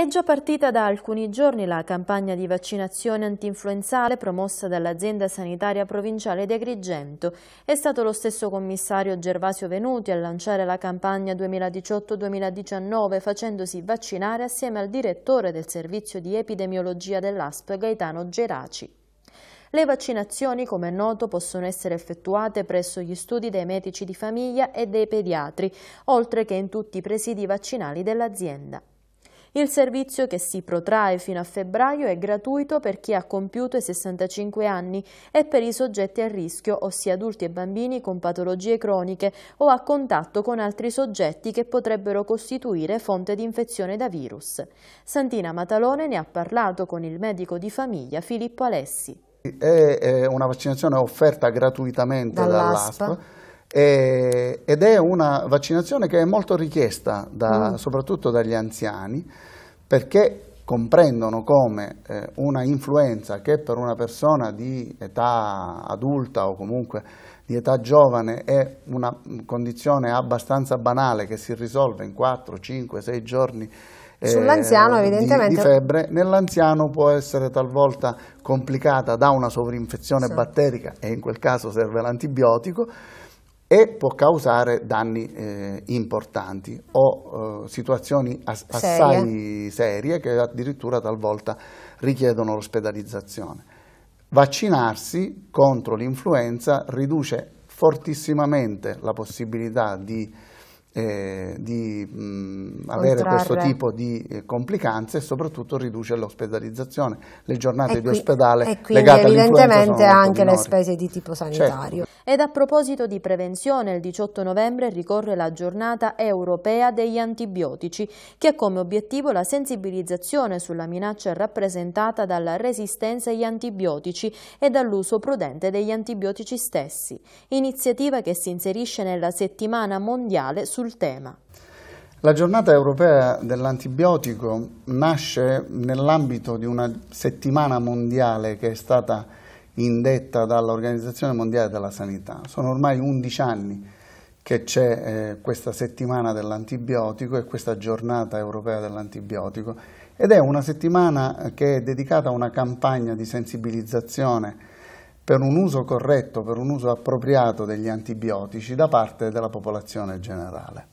È già partita da alcuni giorni la campagna di vaccinazione antinfluenzale promossa dall'azienda sanitaria provinciale di Agrigento. È stato lo stesso commissario Gervasio Venuti a lanciare la campagna 2018-2019 facendosi vaccinare assieme al direttore del servizio di epidemiologia dell'ASP Gaetano Geraci. Le vaccinazioni, come è noto, possono essere effettuate presso gli studi dei medici di famiglia e dei pediatri, oltre che in tutti i presidi vaccinali dell'azienda. Il servizio che si protrae fino a febbraio è gratuito per chi ha compiuto i 65 anni e per i soggetti a rischio, ossia adulti e bambini con patologie croniche o a contatto con altri soggetti che potrebbero costituire fonte di infezione da virus. Santina Matalone ne ha parlato con il medico di famiglia Filippo Alessi. È eh, una vaccinazione offerta gratuitamente dall'ASP. Dall e, eh, ed è una vaccinazione che è molto richiesta da, mm. soprattutto dagli anziani perché comprendono come eh, una influenza che per una persona di età adulta o comunque di età giovane è una condizione abbastanza banale che si risolve in 4, 5, 6 giorni eh, evidentemente... Di, di febbre, nell'anziano può essere talvolta complicata da una sovrinfezione sì. batterica e in quel caso serve l'antibiotico, e può causare danni eh, importanti o eh, situazioni ass assai serie che addirittura talvolta richiedono l'ospedalizzazione. Vaccinarsi contro l'influenza riduce fortissimamente la possibilità di eh, di mh, mm, avere questo tipo di eh, complicanze e soprattutto riduce l'ospedalizzazione. Le giornate qui, di ospedale legate evidentemente anche minori. le certo. spese di tipo sanitario. Certo. Ed a proposito di prevenzione, il 18 novembre ricorre la giornata europea degli antibiotici, che ha come obiettivo la sensibilizzazione sulla minaccia rappresentata dalla resistenza agli antibiotici e dall'uso prudente degli antibiotici stessi, iniziativa che si inserisce nella settimana mondiale sul sul tema. La giornata europea dell'antibiotico nasce nell'ambito di una settimana mondiale che è stata indetta dall'Organizzazione Mondiale della Sanità. Sono ormai 11 anni che c'è eh, questa settimana dell'antibiotico e questa giornata europea dell'antibiotico ed è una settimana che è dedicata a una campagna di sensibilizzazione per un uso corretto, per un uso appropriato degli antibiotici da parte della popolazione generale.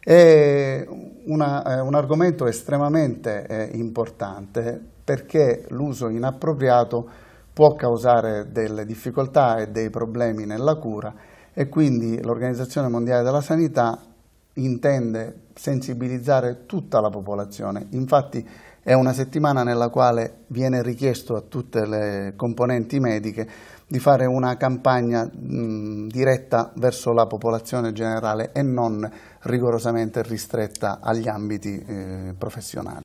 È una, eh, un argomento estremamente eh, importante perché l'uso inappropriato può causare delle difficoltà e dei problemi nella cura e quindi l'Organizzazione Mondiale della Sanità intende sensibilizzare tutta la popolazione. Infatti è una settimana nella quale viene richiesto a tutte le componenti mediche di fare una campagna mh, diretta verso la popolazione generale e non rigorosamente ristretta agli ambiti eh, professionali.